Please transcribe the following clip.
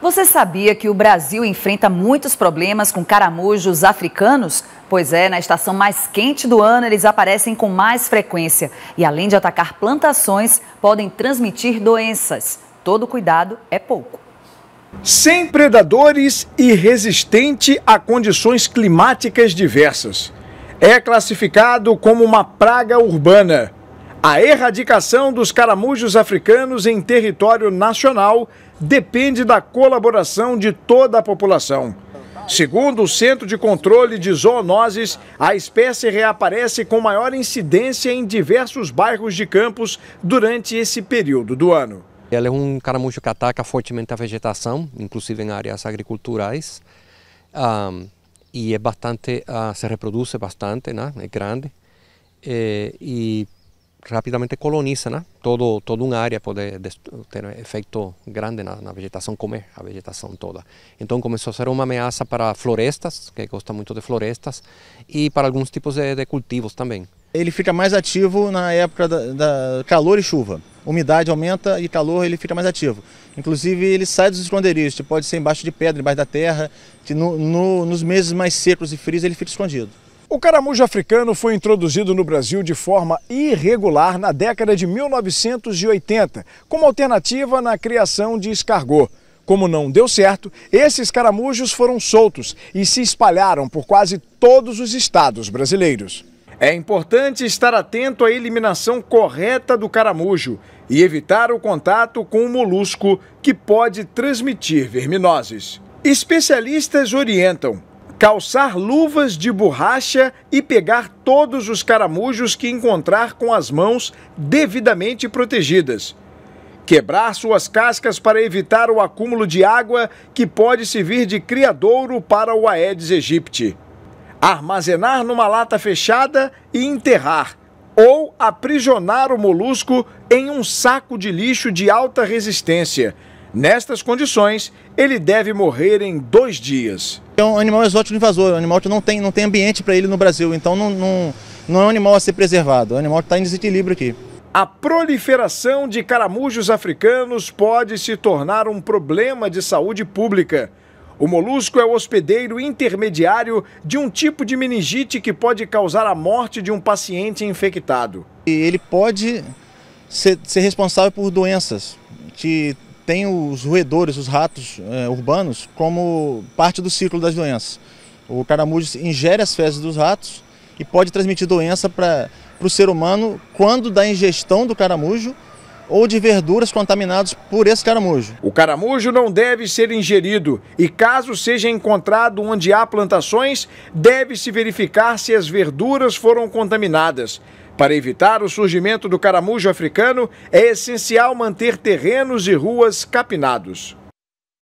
Você sabia que o Brasil enfrenta muitos problemas com caramujos africanos? Pois é, na estação mais quente do ano eles aparecem com mais frequência e, além de atacar plantações, podem transmitir doenças. Todo cuidado é pouco. Sem predadores e resistente a condições climáticas diversas. É classificado como uma praga urbana a erradicação dos caramujos africanos em território nacional depende da colaboração de toda a população. Segundo o Centro de Controle de Zoonoses, a espécie reaparece com maior incidência em diversos bairros de Campos durante esse período do ano. Ela é um caramujo que ataca fortemente a vegetação, inclusive em áreas agriculturais, um, ah, e é bastante, uh, se reproduz bastante, né? é grande, é, e rapidamente coloniza né? todo, toda uma área, pode ter um efeito grande na, na, vegetação, comer a vegetação toda. Então começou a ser uma ameaça para florestas, que gosta muito de florestas, e para alguns tipos de, de cultivos também. Ele fica mais ativo na época da, da, calor e chuva. Umidade aumenta e calor ele fica mais ativo. Inclusive ele sai dos esconderijos, tipo, pode ser embaixo de pedra, embaixo da terra, que no, no, nos meses mais secos e frios ele fica escondido. O caramujo africano foi introduzido no Brasil de forma irregular na década de 1980, como alternativa na criação de escargot. Como não deu certo, esses caramujos foram soltos e se espalharam por quase todos os estados brasileiros. É importante estar atento à eliminação correta do caramujo e evitar o contato com o molusco que pode transmitir verminoses. Especialistas orientam: calçar luvas de borracha e pegar todos os caramujos que encontrar com as mãos devidamente protegidas. Quebrar suas cascas para evitar o acúmulo de água que pode servir de criadouro para o Aedes aegypti. Armazenar numa lata fechada e enterrar, ou aprisionar o molusco em um saco de lixo de alta resistência Nestas condições, ele deve morrer em dois dias. É um animal exótico invasor, é um animal que não tem, não tem ambiente para ele no Brasil, então não, não, não é um animal a ser preservado, é um animal que está em desequilíbrio aqui. A proliferação de caramujos africanos pode se tornar um problema de saúde pública. O molusco é o hospedeiro intermediário de um tipo de meningite que pode causar a morte de um paciente infectado. Ele pode ser, ser responsável por doenças que tem os roedores, os ratos é, urbanos, como parte do ciclo das doenças. O caramujo ingere as fezes dos ratos e pode transmitir doença para o ser humano quando da ingestão do caramujo ou de verduras contaminadas por esse caramujo. O caramujo não deve ser ingerido e caso seja encontrado onde há plantações, deve-se verificar se as verduras foram contaminadas. Para evitar o surgimento do caramujo africano, é essencial manter terrenos e ruas capinados.